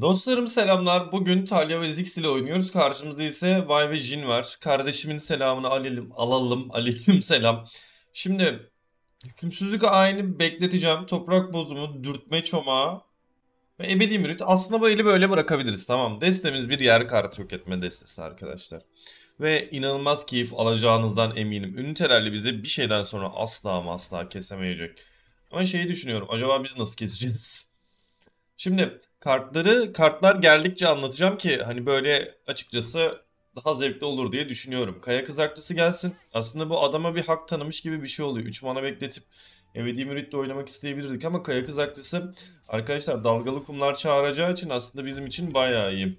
Dostlarım selamlar. Bugün Talya ve Zix ile oynuyoruz. Karşımızda ise Vay ve Jin var. Kardeşimin selamını alalım. alalım. Aleyküm selam. Şimdi hükümsüzlük ayini bekleteceğim. Toprak bozumu, dürtme çomağı ve ebedi mürit. Aslında bu eli böyle bırakabiliriz. Tamam. Destemiz bir yer kartı yok etme destesi arkadaşlar. Ve inanılmaz keyif alacağınızdan eminim. Ünitelerle bize bir şeyden sonra asla ama asla kesemeyecek. Ama şeyi düşünüyorum. Acaba biz nasıl keseceğiz? Şimdi Kartları kartlar geldikçe anlatacağım ki hani böyle açıkçası daha zevkli olur diye düşünüyorum. Kaya kızartçısı gelsin. Aslında bu adama bir hak tanımış gibi bir şey oluyor. 3 mana bekletip ebedi müritle oynamak isteyebilirdik ama kaya kızartçısı arkadaşlar dalgalı kumlar çağıracağı için aslında bizim için bayağı iyi.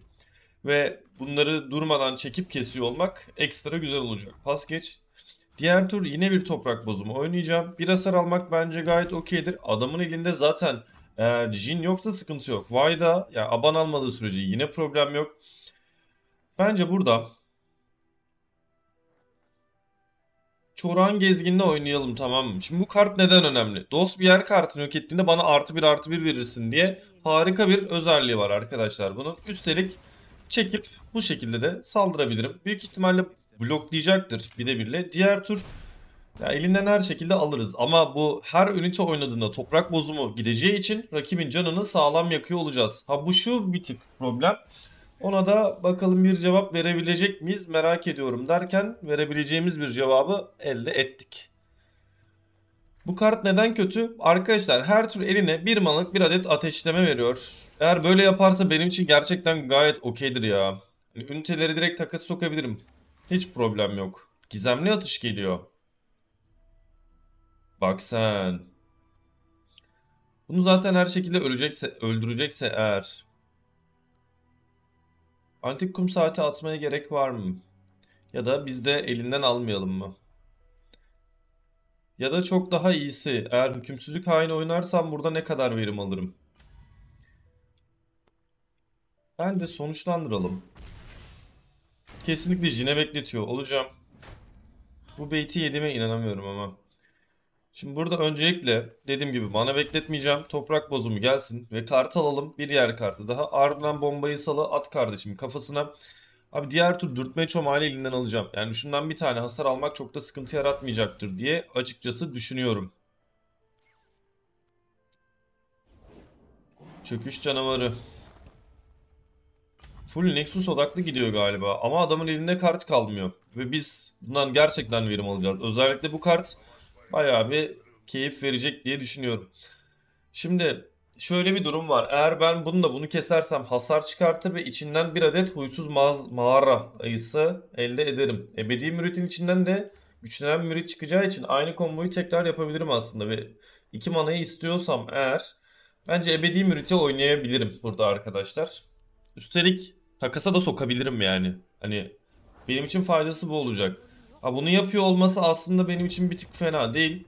Ve bunları durmadan çekip kesiyor olmak ekstra güzel olacak. Pas geç. Diğer tur yine bir toprak bozumu oynayacağım. Bir hasar almak bence gayet okeydir. Adamın elinde zaten eğer Jin yoksa sıkıntı yok. Vayda ya yani aban almadığı sürece yine problem yok. Bence burada Çoran gezginle oynayalım tamam mı? Şimdi bu kart neden önemli? Dost bir yer kartını yok ettiğinde bana artı bir artı bir verirsin diye harika bir özelliği var arkadaşlar bunun. Üstelik çekip bu şekilde de saldırabilirim. Büyük ihtimalle bloklayacaktır birebirle. Diğer tur ya elinden her şekilde alırız ama bu her ünite oynadığında toprak bozumu gideceği için rakibin canını sağlam yakıyor olacağız. Ha bu şu bir tık problem. Ona da bakalım bir cevap verebilecek miyiz merak ediyorum derken verebileceğimiz bir cevabı elde ettik. Bu kart neden kötü? Arkadaşlar her tür eline bir manlık bir adet ateşleme veriyor. Eğer böyle yaparsa benim için gerçekten gayet okeydir ya. Yani üniteleri direkt takas sokabilirim. Hiç problem yok. Gizemli atış geliyor. Bak sen. Bunu zaten her şekilde ölecekse, öldürecekse eğer. Antik kum saati atmaya gerek var mı? Ya da biz de elinden almayalım mı? Ya da çok daha iyisi eğer hükümsüzlük haini oynarsam burada ne kadar verim alırım? Ben de sonuçlandıralım. Kesinlikle jine bekletiyor olacağım. Bu beyti yediğime inanamıyorum ama. Şimdi burada öncelikle dediğim gibi mana bekletmeyeceğim. Toprak bozumu gelsin ve kart alalım. Bir yer kartı daha. Ardından bombayı salı at kardeşim kafasına. Abi diğer tur dürtme çomağıyla elinden alacağım. Yani şundan bir tane hasar almak çok da sıkıntı yaratmayacaktır diye açıkçası düşünüyorum. Çöküş canavarı. Full Nexus odaklı gidiyor galiba. Ama adamın elinde kart kalmıyor. Ve biz bundan gerçekten verim alacağız. Özellikle bu kart bayağı bir keyif verecek diye düşünüyorum. Şimdi şöyle bir durum var. Eğer ben bunu da bunu kesersem hasar çıkartır ve içinden bir adet huysuz ma- mağara ayısı elde ederim. Ebedi müritin içinden de güçlenen mürit çıkacağı için aynı komboyu tekrar yapabilirim aslında ve iki manayı istiyorsam eğer bence ebedi müriti oynayabilirim burada arkadaşlar. Üstelik takasa da sokabilirim yani. Hani benim için faydası bu olacak. Ha, bunu yapıyor olması aslında benim için bir tık fena değil.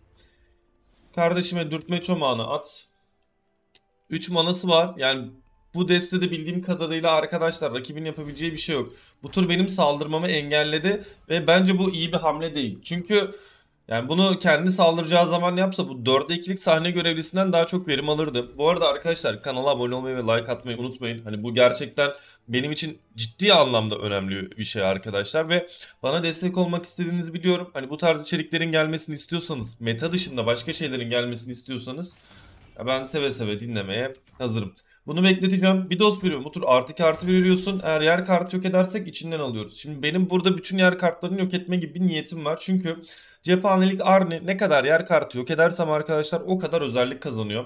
Kardeşime dürtme çomağını at. 3 manası var. Yani bu destede bildiğim kadarıyla arkadaşlar rakibin yapabileceği bir şey yok. Bu tur benim saldırmamı engelledi ve bence bu iyi bir hamle değil. Çünkü yani bunu kendi saldıracağı zaman yapsa bu 4'e 2'lik sahne görevlisinden daha çok verim alırdı. Bu arada arkadaşlar kanala abone olmayı ve like atmayı unutmayın. Hani bu gerçekten benim için ciddi anlamda önemli bir şey arkadaşlar ve bana destek olmak istediğinizi biliyorum. Hani bu tarz içeriklerin gelmesini istiyorsanız, meta dışında başka şeylerin gelmesini istiyorsanız ben seve seve dinlemeye hazırım. Bunu bekleteceğim. Bir dost veriyorum. Bu tur artı kartı veriyorsun. Eğer yer kartı yok edersek içinden alıyoruz. Şimdi benim burada bütün yer kartlarını yok etme gibi bir niyetim var. Çünkü Cephanelik Arne ne kadar yer kartı yok edersem arkadaşlar o kadar özellik kazanıyor.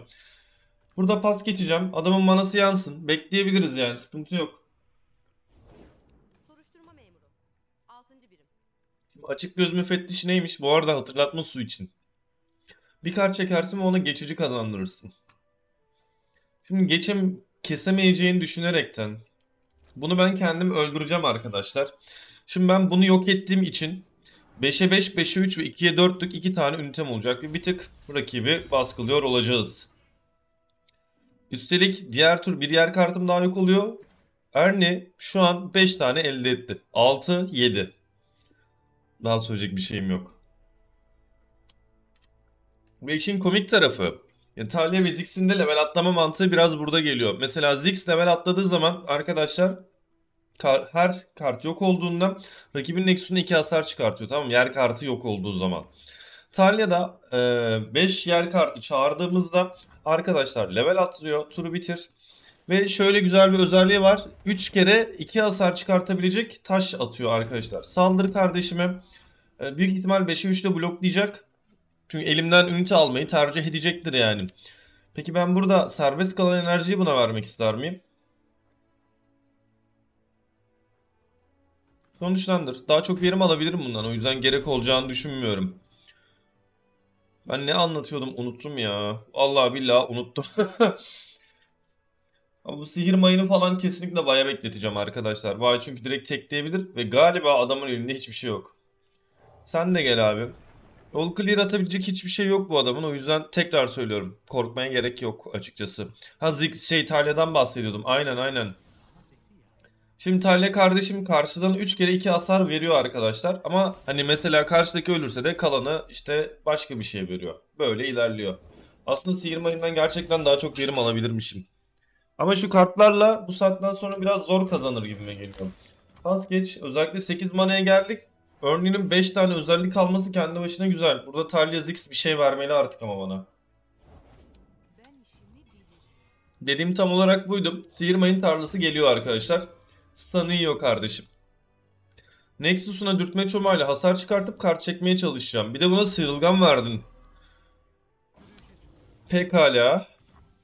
Burada pas geçeceğim. Adamın manası yansın. Bekleyebiliriz yani sıkıntı yok. Şimdi açık göz müfettişi neymiş? Bu arada hatırlatma su için. Bir kart çekersin ve ona geçici kazandırırsın. Şimdi geçim kesemeyeceğini düşünerekten bunu ben kendim öldüreceğim arkadaşlar. Şimdi ben bunu yok ettiğim için 5'e 5, 5'e 3 ve 2'ye 4'lük 2 tane ünitem olacak ve bir tık rakibi baskılıyor olacağız. Üstelik diğer tur bir yer kartım daha yok oluyor. Ernie şu an 5 tane elde etti. 6, 7. Daha söyleyecek bir şeyim yok. Ve işin komik tarafı. Yani Talia ve Ziggs'in de level atlama mantığı biraz burada geliyor. Mesela Ziggs level atladığı zaman arkadaşlar her kart yok olduğunda rakibin Nexus'una 2 hasar çıkartıyor. Tamam yer kartı yok olduğu zaman. Talya'da 5 e, yer kartı çağırdığımızda arkadaşlar level atlıyor. Turu bitir. Ve şöyle güzel bir özelliği var. 3 kere 2 hasar çıkartabilecek taş atıyor arkadaşlar. Saldır kardeşime. E, büyük ihtimal 5'e 3'te bloklayacak. Çünkü elimden ünite almayı tercih edecektir yani. Peki ben burada serbest kalan enerjiyi buna vermek ister miyim? Sonuçlandır. Daha çok verim alabilirim bundan. O yüzden gerek olacağını düşünmüyorum. Ben ne anlatıyordum unuttum ya. Allah billah unuttum. Ama bu sihir mayını falan kesinlikle Vay'a bekleteceğim arkadaşlar. Vay çünkü direkt tekleyebilir ve galiba adamın elinde hiçbir şey yok. Sen de gel abi. Yol clear atabilecek hiçbir şey yok bu adamın. O yüzden tekrar söylüyorum. Korkmaya gerek yok açıkçası. Ha Zig şey İtalya'dan bahsediyordum. Aynen aynen. Şimdi Talya kardeşim karşıdan 3 kere 2 hasar veriyor arkadaşlar. Ama hani mesela karşıdaki ölürse de kalanı işte başka bir şey veriyor. Böyle ilerliyor. Aslında sihirmanimden gerçekten daha çok verim alabilirmişim. Ama şu kartlarla bu saatten sonra biraz zor kazanır gibi geliyor. Pas geç. Özellikle 8 manaya geldik. Örneğin 5 tane özellik alması kendi başına güzel. Burada Talia Zix bir şey vermeli artık ama bana. Dediğim tam olarak buydum. Sihirmayın tarlası geliyor arkadaşlar sanıyor kardeşim. Nexus'una dürtme çomağıyla hasar çıkartıp kart çekmeye çalışacağım. Bir de buna sıyrılgan verdin. Pekala.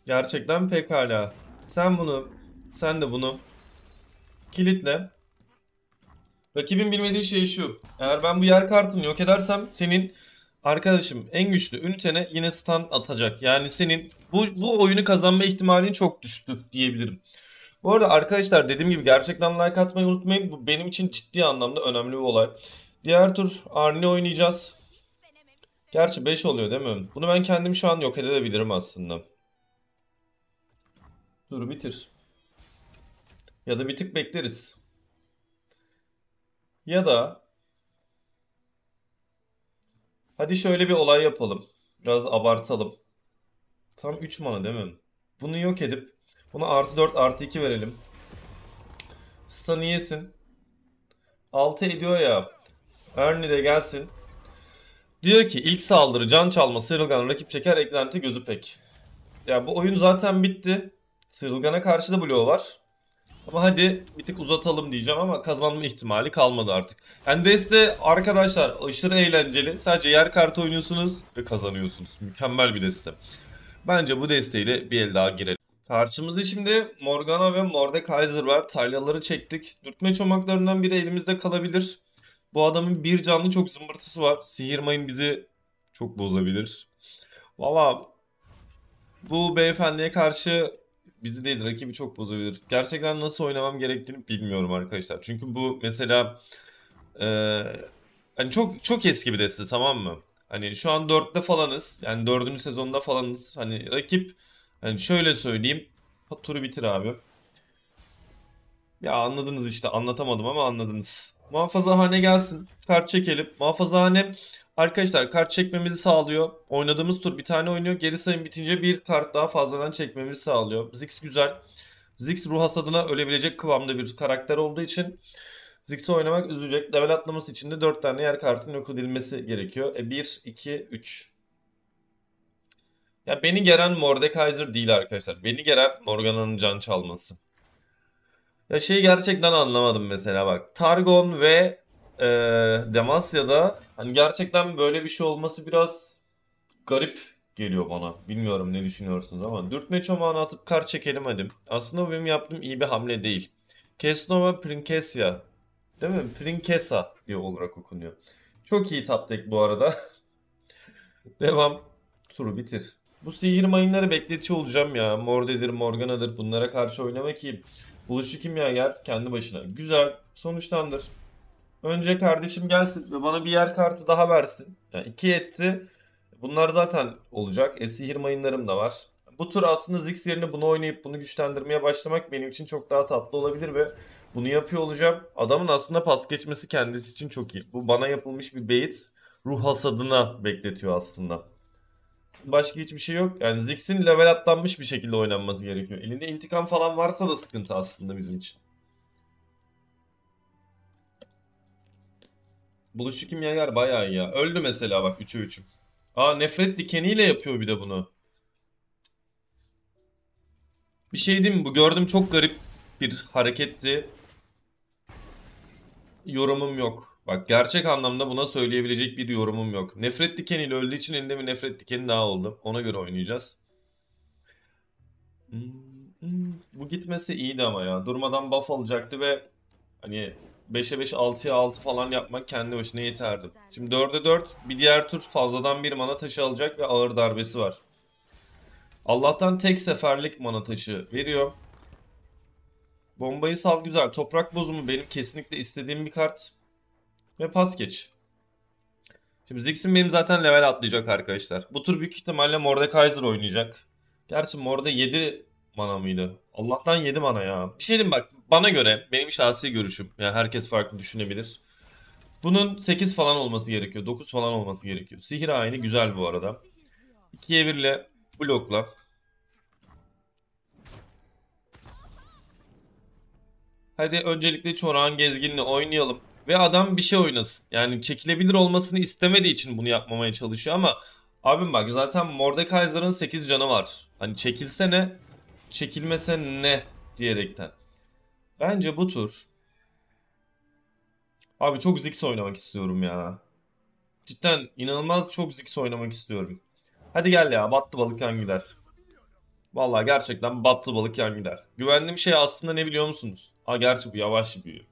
Gerçekten pekala. Sen bunu, sen de bunu kilitle. Rakibin bilmediği şey şu. Eğer ben bu yer kartını yok edersem senin arkadaşım en güçlü ünitene yine stun atacak. Yani senin bu, bu oyunu kazanma ihtimalin çok düştü diyebilirim. Bu arada arkadaşlar dediğim gibi gerçekten like atmayı unutmayın. Bu benim için ciddi anlamda önemli bir olay. Diğer tur Arne oynayacağız. Gerçi 5 oluyor değil mi? Bunu ben kendim şu an yok edebilirim aslında. Dur bitir. Ya da bir tık bekleriz. Ya da Hadi şöyle bir olay yapalım. Biraz abartalım. Tam 3 mana değil mi? Bunu yok edip Buna artı 4 artı 2 verelim. Stun'ı yesin. 6 ediyor ya. Ernie de gelsin. Diyor ki ilk saldırı can çalma sıyrılgan rakip çeker eklenti gözü pek. Ya bu oyun zaten bitti. Sıyrılgana karşı da bloğu var. Ama hadi bir tık uzatalım diyeceğim ama kazanma ihtimali kalmadı artık. Endes'te arkadaşlar aşırı eğlenceli. Sadece yer kartı oynuyorsunuz ve kazanıyorsunuz. Mükemmel bir deste. Bence bu desteğiyle bir el daha girelim. Karşımızda şimdi Morgana ve Mordekaiser var. Talyaları çektik. Dürtme çomaklarından biri elimizde kalabilir. Bu adamın bir canlı çok zımbırtısı var. Sihirmayın bizi çok bozabilir. Valla bu beyefendiye karşı bizi değil rakibi çok bozabilir. Gerçekten nasıl oynamam gerektiğini bilmiyorum arkadaşlar. Çünkü bu mesela e, hani çok çok eski bir deste tamam mı? Hani şu an 4'te falanız. Yani 4. sezonda falanız. Hani rakip yani şöyle söyleyeyim. Turu bitir abi. Ya anladınız işte anlatamadım ama anladınız. Muhafazahane gelsin. Kart çekelim. Muhafazahane arkadaşlar kart çekmemizi sağlıyor. Oynadığımız tur bir tane oynuyor. Geri sayım bitince bir kart daha fazladan çekmemizi sağlıyor. Zix güzel. Zix ruh hasadına ölebilecek kıvamda bir karakter olduğu için Zix'i oynamak üzecek. Level atlaması için de 4 tane yer kartının yok edilmesi gerekiyor. E 1, 2, 3. Ya beni geren Mordekaiser değil arkadaşlar. Beni geren Morgana'nın can çalması. Ya şeyi gerçekten anlamadım mesela bak. Targon ve e, Demasya'da hani gerçekten böyle bir şey olması biraz garip geliyor bana. Bilmiyorum ne düşünüyorsunuz ama dürtme çomağını atıp kar çekelim hadi. Aslında benim yaptığım iyi bir hamle değil. Kesnova Princesia. Değil mi? Princesa diye olarak okunuyor. Çok iyi taptek bu arada. Devam. Turu bitir. Bu sihir mayınları bekletici olacağım ya. Mordedir, Morgana'dır bunlara karşı oynama ki bulaşık yer? kendi başına. Güzel sonuçlandır. Önce kardeşim gelsin ve bana bir yer kartı daha versin. Yani iki etti. Bunlar zaten olacak. E sihir mayınlarım da var. Bu tur aslında Ziggs yerine bunu oynayıp bunu güçlendirmeye başlamak benim için çok daha tatlı olabilir ve bunu yapıyor olacağım. Adamın aslında pas geçmesi kendisi için çok iyi. Bu bana yapılmış bir beyit. Ruh hasadına bekletiyor aslında başka hiçbir şey yok. Yani Ziggs'in level atlanmış bir şekilde oynanması gerekiyor. Elinde intikam falan varsa da sıkıntı aslında bizim için. Buluşu kim yayar bayağı ya. Öldü mesela bak 3'e 3'üm. Aa nefret dikeniyle yapıyor bir de bunu. Bir şey değil mi bu? Gördüm çok garip bir hareketti. Yorumum yok. Bak gerçek anlamda buna söyleyebilecek bir yorumum yok. Nefret dikeni ile öldüğü için elinde mi nefret dikeni daha oldu. Ona göre oynayacağız. Hmm, hmm, bu gitmesi iyiydi ama ya. Durmadan buff alacaktı ve hani 5'e 5, 6'ya 6 falan yapmak kendi başına yeterdi. Şimdi 4'e 4 bir diğer tur fazladan bir mana taşı alacak ve ağır darbesi var. Allah'tan tek seferlik mana taşı veriyor. Bombayı sal güzel. Toprak bozumu benim kesinlikle istediğim bir kart. Ve pas geç. Şimdi Ziggs'in benim zaten level atlayacak arkadaşlar. Bu tur büyük ihtimalle Mordekaiser oynayacak. Gerçi Morde 7 mana mıydı? Allah'tan 7 mana ya. Bir şey diyeyim bak bana göre benim şahsi görüşüm. Yani herkes farklı düşünebilir. Bunun 8 falan olması gerekiyor. 9 falan olması gerekiyor. Sihir ayini güzel bu arada. 2'ye 1 ile blokla. Hadi öncelikle Çoran Gezgin'le oynayalım ve adam bir şey oynasın. Yani çekilebilir olmasını istemediği için bunu yapmamaya çalışıyor ama abim bak zaten Mordekaiser'ın 8 canı var. Hani çekilse ne, çekilmese ne diyerekten. Bence bu tur Abi çok Ziggs oynamak istiyorum ya. Cidden inanılmaz çok Ziggs oynamak istiyorum. Hadi gel ya battı balık yan gider. Vallahi gerçekten battı balık yan gider. Güvendiğim şey aslında ne biliyor musunuz? Ha gerçi bu yavaş büyüyor.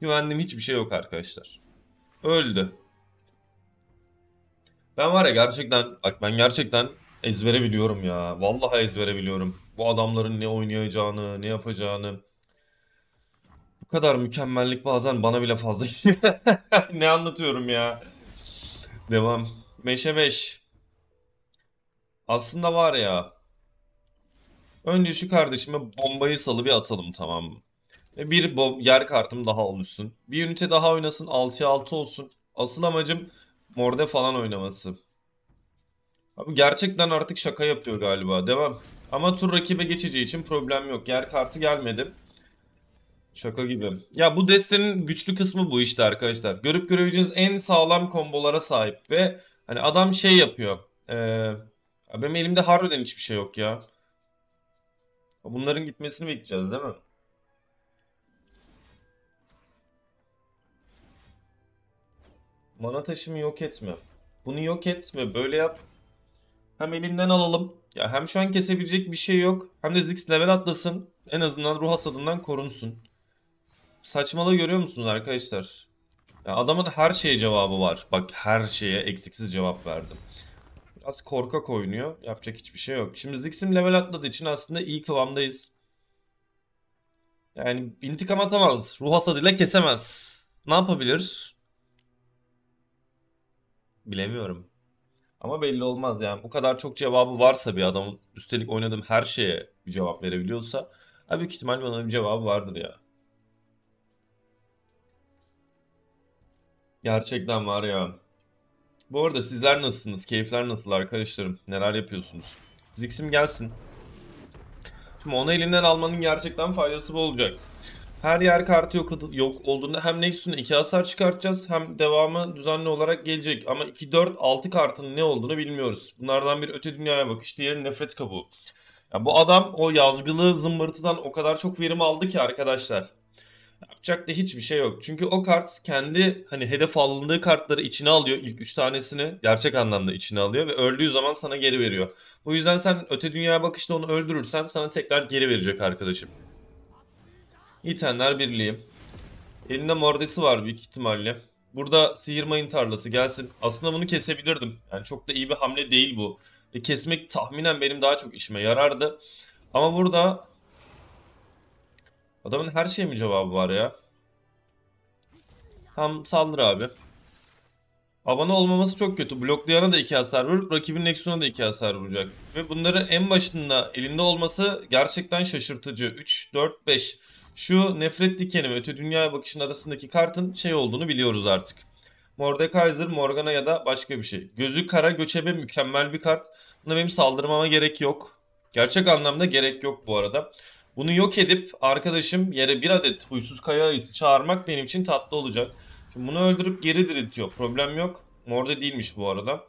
Güvendiğim hiçbir şey yok arkadaşlar. Öldü. Ben var ya gerçekten bak ben gerçekten ezbere biliyorum ya. Vallahi ezbere biliyorum. Bu adamların ne oynayacağını, ne yapacağını. Bu kadar mükemmellik bazen bana bile fazla Ne anlatıyorum ya. Devam. 5'e 5. Aslında var ya. Önce şu kardeşime bombayı salı bir atalım tamam mı? E, bir yer kartım daha oluşsun. Bir ünite daha oynasın 6'ya 6 olsun. Asıl amacım morde falan oynaması. Abi gerçekten artık şaka yapıyor galiba. Devam. Ama tur rakibe geçeceği için problem yok. Yer kartı gelmedi. Şaka gibi. Ya bu destenin güçlü kısmı bu işte arkadaşlar. Görüp göreceğiniz en sağlam kombolara sahip ve hani adam şey yapıyor. Ee, benim elimde harbiden hiçbir şey yok ya. Bunların gitmesini bekleyeceğiz değil mi? Mana taşımı yok etme. Bunu yok et ve böyle yap. Hem elinden alalım. Ya hem şu an kesebilecek bir şey yok. Hem de Ziggs level atlasın. En azından ruh hasadından korunsun. Saçmalığı görüyor musunuz arkadaşlar? Ya adamın her şeye cevabı var. Bak her şeye eksiksiz cevap verdim. Biraz korkak oynuyor. Yapacak hiçbir şey yok. Şimdi Ziggs'in level atladığı için aslında iyi kıvamdayız. Yani intikam atamaz. Ruh hasadıyla kesemez. Ne yapabilir? bilemiyorum. Ama belli olmaz yani. Bu kadar çok cevabı varsa bir adamın üstelik oynadığım her şeye bir cevap verebiliyorsa abi büyük ihtimalle bana bir cevabı vardır ya. Gerçekten var ya. Bu arada sizler nasılsınız? Keyifler nasıl arkadaşlarım? Neler yapıyorsunuz? Zix'im gelsin. Şimdi onu elinden almanın gerçekten faydası olacak her yer kartı yok, yok olduğunda hem Nexus'un 2 hasar çıkartacağız hem devamı düzenli olarak gelecek. Ama 2-4-6 kartın ne olduğunu bilmiyoruz. Bunlardan bir öte dünyaya bakış, diğeri nefret kabuğu. Ya bu adam o yazgılı zımbırtıdan o kadar çok verim aldı ki arkadaşlar. Yapacak da hiçbir şey yok. Çünkü o kart kendi hani hedef alındığı kartları içine alıyor. ilk 3 tanesini gerçek anlamda içine alıyor ve öldüğü zaman sana geri veriyor. Bu yüzden sen öte dünyaya bakışta onu öldürürsen sana tekrar geri verecek arkadaşım. İtenler Birliği. Elinde mordesi var büyük ihtimalle. Burada sihirmayın tarlası gelsin. Aslında bunu kesebilirdim. Yani çok da iyi bir hamle değil bu. E, kesmek tahminen benim daha çok işime yarardı. Ama burada adamın her şey mi cevabı var ya? Tam saldır abi. Abone olmaması çok kötü. Bloklayana da 2 hasar vurur. Rakibin Nexus'una da 2 hasar vuracak. Ve bunları en başında elinde olması gerçekten şaşırtıcı. 3, 4, 5. Şu nefret dikeni ve öte dünyaya bakışın arasındaki kartın şey olduğunu biliyoruz artık. Mordekaiser, Morgana ya da başka bir şey. Gözü kara göçebe mükemmel bir kart. Buna benim saldırmama gerek yok. Gerçek anlamda gerek yok bu arada. Bunu yok edip arkadaşım yere bir adet huysuz kaya ayısı çağırmak benim için tatlı olacak. Çünkü bunu öldürüp geri diriltiyor. Problem yok. Morde değilmiş bu arada.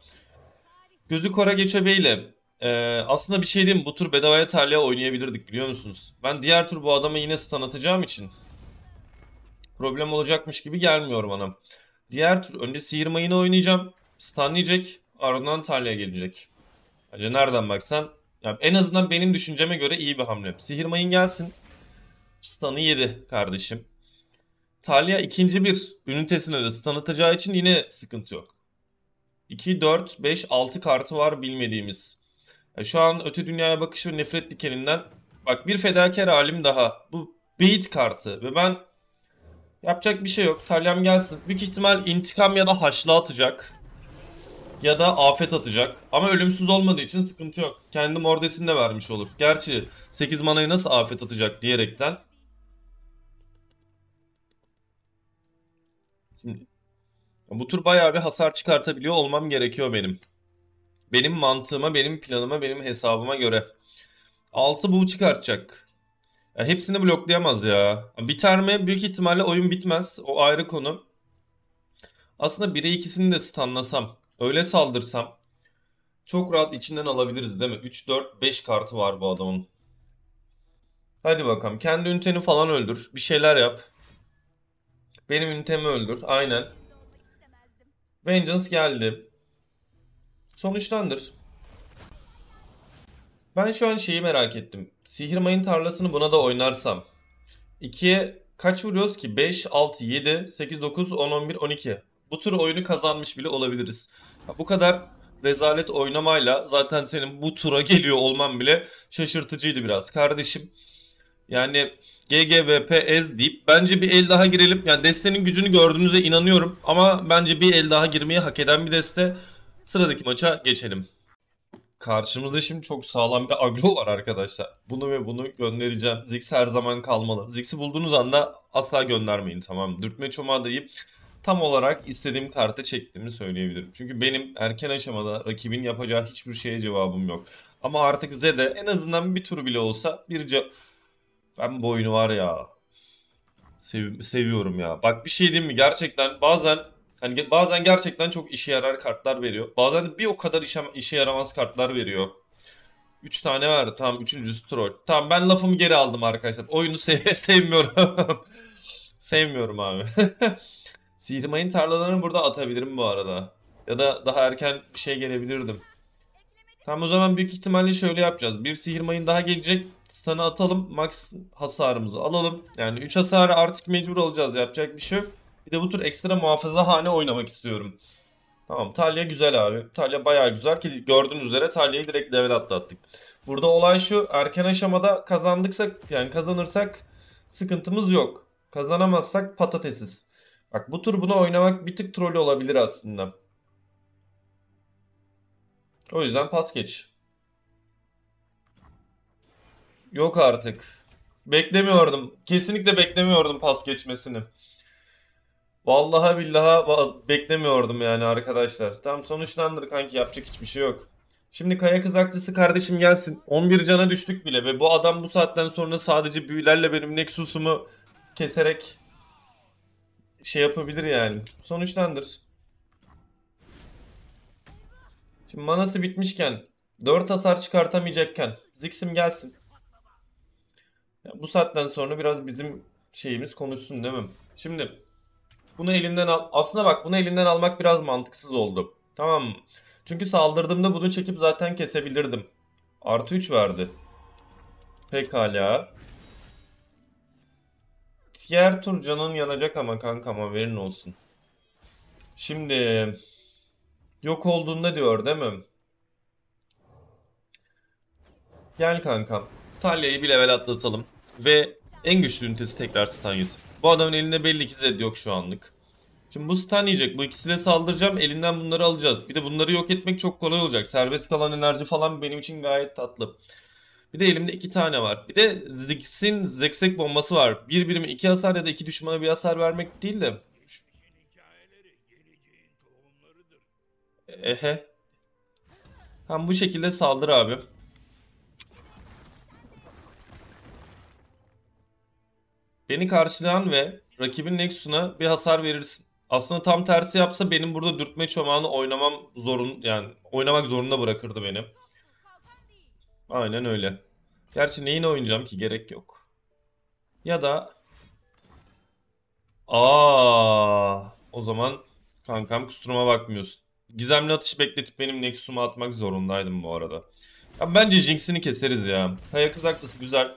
Gözü kara göçebeyle ee, aslında bir şey diyeyim bu tur bedavaya terliğe oynayabilirdik biliyor musunuz? Ben diğer tur bu adamı yine stun atacağım için problem olacakmış gibi gelmiyor bana. Diğer tur önce sihir mayını oynayacağım. Stunlayacak ardından terliğe gelecek. Bence nereden baksan ya en azından benim düşünceme göre iyi bir hamle. Sihir Sihirmayın gelsin. Stun'ı yedi kardeşim. Talia ikinci bir ünitesine de stun atacağı için yine sıkıntı yok. 2, 4, 5, 6 kartı var bilmediğimiz. E, şu an öte dünyaya bakış ve nefret dikeninden bak bir fedakar halim daha. Bu beyit kartı ve ben yapacak bir şey yok. Talyam gelsin. Büyük ihtimal intikam ya da haşla atacak. Ya da afet atacak. Ama ölümsüz olmadığı için sıkıntı yok. Kendi mordesini de vermiş olur. Gerçi 8 manayı nasıl afet atacak diyerekten. Şimdi bu tur bayağı bir hasar çıkartabiliyor olmam gerekiyor benim. Benim mantığıma, benim planıma, benim hesabıma göre. 6 bu çıkartacak. Ya hepsini bloklayamaz ya. Biter mi? Büyük ihtimalle oyun bitmez. O ayrı konu. Aslında 1'e ikisini de stunlasam. Öyle saldırsam. Çok rahat içinden alabiliriz değil mi? 3, 4, 5 kartı var bu adamın. Hadi bakalım. Kendi üniteni falan öldür. Bir şeyler yap. Benim ünitemi öldür. Aynen. Vengeance geldi. Sonuçlandır. Ben şu an şeyi merak ettim. Sihir mayın tarlasını buna da oynarsam. 2'ye kaç vuruyoruz ki? 5, 6, 7, 8, 9, 10, 11, 12. Bu tür oyunu kazanmış bile olabiliriz. Ya bu kadar rezalet oynamayla zaten senin bu tura geliyor olman bile şaşırtıcıydı biraz kardeşim. Yani GGVP ez deyip bence bir el daha girelim. Yani destenin gücünü gördüğünüze inanıyorum ama bence bir el daha girmeyi hak eden bir deste. Sıradaki maça geçelim. Karşımızda şimdi çok sağlam bir agro var arkadaşlar. Bunu ve bunu göndereceğim. Zix her zaman kalmalı. Zix'i bulduğunuz anda asla göndermeyin tamam mı? Dürtme çomağı deyip tam olarak istediğim kartı çektiğimi söyleyebilirim. Çünkü benim erken aşamada rakibin yapacağı hiçbir şeye cevabım yok. Ama artık Z'de en azından bir tur bile olsa bir Ben bu oyunu var ya... Sev seviyorum ya. Bak bir şey diyeyim mi? Gerçekten bazen Hani bazen gerçekten çok işe yarar kartlar veriyor. Bazen de bir o kadar işe, işe yaramaz kartlar veriyor. 3 tane verdi. Tamam üçüncüsü troll. Tamam ben lafımı geri aldım arkadaşlar. Oyunu sev sevmiyorum. sevmiyorum abi. Sihirmayın tarlalarını burada atabilirim bu arada. Ya da daha erken bir şey gelebilirdim. Tamam o zaman büyük ihtimalle şöyle yapacağız. Bir sihirmayın daha gelecek. Sana atalım. Max hasarımızı alalım. Yani 3 hasarı artık mecbur alacağız Yapacak bir şey yok. Bir de bu tür ekstra muhafaza hane oynamak istiyorum. Tamam Talya güzel abi. Talya baya güzel ki gördüğünüz üzere Talya'yı direkt level atlattık. Burada olay şu erken aşamada kazandıksak yani kazanırsak sıkıntımız yok. Kazanamazsak patatesiz. Bak bu tur buna oynamak bir tık troll olabilir aslında. O yüzden pas geç. Yok artık. Beklemiyordum. Kesinlikle beklemiyordum pas geçmesini. Vallahi billaha beklemiyordum yani arkadaşlar. Tam sonuçlandır kanki yapacak hiçbir şey yok. Şimdi kaya kızakçısı kardeşim gelsin. 11 cana düştük bile ve bu adam bu saatten sonra sadece büyülerle benim Nexus'umu keserek şey yapabilir yani. Sonuçlandır. Şimdi manası bitmişken 4 hasar çıkartamayacakken Zixim gelsin. Ya bu saatten sonra biraz bizim şeyimiz konuşsun değil mi? Şimdi bunu elinden al. Aslına bak bunu elinden almak biraz mantıksız oldu. Tamam mı? Çünkü saldırdığımda bunu çekip zaten kesebilirdim. Artı 3 verdi. Pekala. Diğer tur canın yanacak ama kankam verin olsun. Şimdi yok olduğunda diyor değil mi? Gel kankam. Talya'yı bir level atlatalım. Ve en güçlü ünitesi tekrar stun bu adamın elinde belli ki Zed yok şu anlık. Şimdi bu stun yiyecek. Bu ikisine saldıracağım. Elinden bunları alacağız. Bir de bunları yok etmek çok kolay olacak. Serbest kalan enerji falan benim için gayet tatlı. Bir de elimde iki tane var. Bir de Ziggs'in zeksek bombası var. Bir birimi iki hasar ya da iki düşmana bir hasar vermek değil de. Ehe. Hem bu şekilde saldır abi. Beni karşılayan ve rakibin Nexus'una bir hasar verirsin. Aslında tam tersi yapsa benim burada dürtme çomağını oynamam zorun yani oynamak zorunda bırakırdı benim. Aynen öyle. Gerçi neyini oynayacağım ki gerek yok. Ya da Aa, o zaman kankam kusuruma bakmıyorsun. Gizemli atış bekletip benim Nexus'umu atmak zorundaydım bu arada. Ya bence Jinx'ini keseriz ya. Kaya kızakçısı güzel.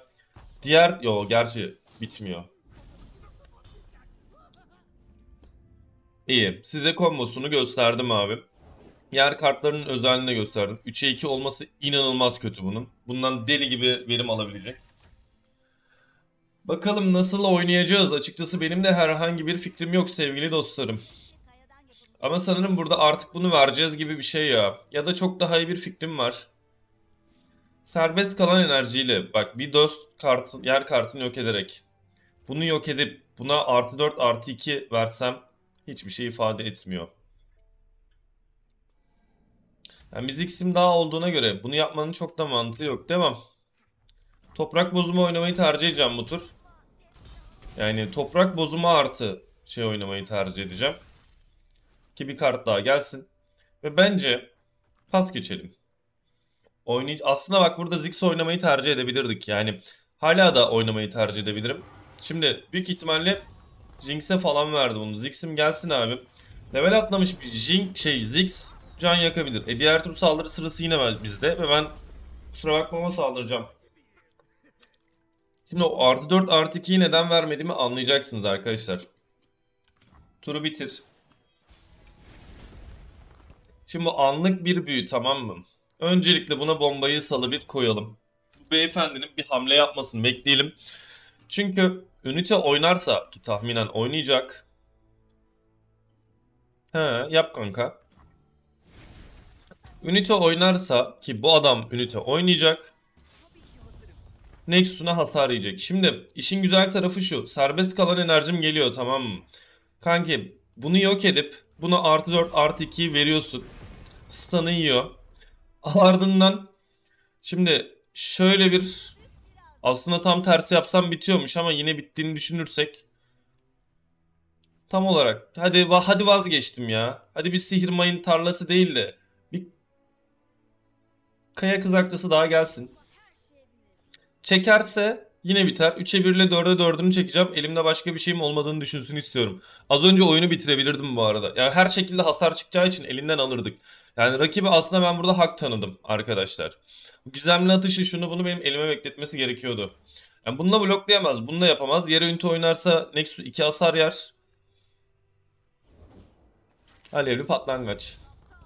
Diğer, yo gerçi bitmiyor. İyi. Size kombosunu gösterdim abi. Yer kartlarının özelliğini gösterdim. 3'e 2 olması inanılmaz kötü bunun. Bundan deli gibi verim alabilecek. Bakalım nasıl oynayacağız. Açıkçası benim de herhangi bir fikrim yok sevgili dostlarım. Ama sanırım burada artık bunu vereceğiz gibi bir şey ya. Ya da çok daha iyi bir fikrim var. Serbest kalan enerjiyle bak bir dost kartı yer kartını yok ederek bunu yok edip buna artı 4 artı 2 versem hiçbir şey ifade etmiyor. Yani biz iksim daha olduğuna göre bunu yapmanın çok da mantığı yok. Devam. Toprak bozumu oynamayı tercih edeceğim bu tur. Yani toprak bozumu artı şey oynamayı tercih edeceğim. Ki bir kart daha gelsin. Ve bence pas geçelim. Oynay Aslında bak burada Ziggs oynamayı tercih edebilirdik. Yani hala da oynamayı tercih edebilirim. Şimdi büyük ihtimalle Jinx'e falan verdi bunu. Zix'im gelsin abi. Level atlamış bir Jinx, şey Zix can yakabilir. E diğer tur saldırı sırası yine bizde ve ben kusura bakmama saldıracağım. Şimdi o artı 4 artı 2'yi neden vermediğimi anlayacaksınız arkadaşlar. Turu bitir. Şimdi bu anlık bir büyü tamam mı? Öncelikle buna bombayı salı bir koyalım. Bu beyefendinin bir hamle yapmasını bekleyelim. Çünkü Ünite oynarsa ki tahminen oynayacak. He yap kanka. Ünite oynarsa ki bu adam ünite oynayacak. Nexus'una hasar yiyecek. Şimdi işin güzel tarafı şu. Serbest kalan enerjim geliyor tamam mı? Kanki bunu yok edip buna artı 4 artı 2'yi veriyorsun. Stun'ı yiyor. Ardından şimdi şöyle bir aslında tam tersi yapsam bitiyormuş ama yine bittiğini düşünürsek. Tam olarak. Hadi hadi vazgeçtim ya. Hadi bir sihir mayın tarlası değil de. Bir kaya kızartması daha gelsin. Çekerse Yine biter. 3'e 1 ile 4'e 4'ünü çekeceğim. Elimde başka bir şeyim olmadığını düşünsün istiyorum. Az önce oyunu bitirebilirdim bu arada. Yani her şekilde hasar çıkacağı için elinden alırdık. Yani rakibi aslında ben burada hak tanıdım arkadaşlar. Bu Güzemli atışı şunu bunu benim elime bekletmesi gerekiyordu. Yani bununla bloklayamaz. Bununla yapamaz. Yere ünite oynarsa Nexus 2 hasar yer. Alevli patlangaç.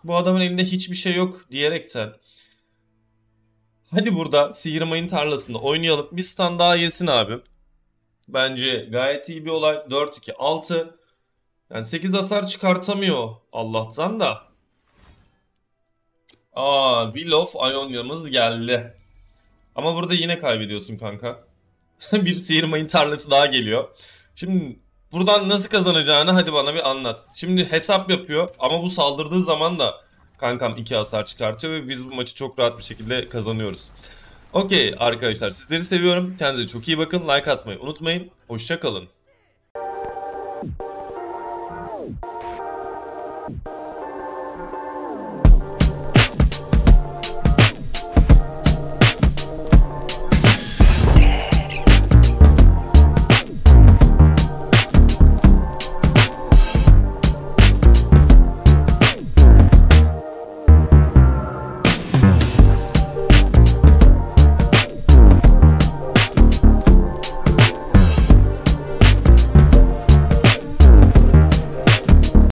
Bu adamın elinde hiçbir şey yok diyerekten Hadi burada sihir mayın tarlasında oynayalım. Bir stand daha yesin abi. Bence gayet iyi bir olay. 4-2-6. Yani 8 hasar çıkartamıyor Allah'tan da. Aa, Will of Ionia'mız geldi. Ama burada yine kaybediyorsun kanka. bir sihir mayın tarlası daha geliyor. Şimdi buradan nasıl kazanacağını hadi bana bir anlat. Şimdi hesap yapıyor ama bu saldırdığı zaman da Kankam iki hasar çıkartıyor ve biz bu maçı çok rahat bir şekilde kazanıyoruz. Okey arkadaşlar sizleri seviyorum. Kendinize çok iyi bakın. Like atmayı unutmayın. Hoşçakalın.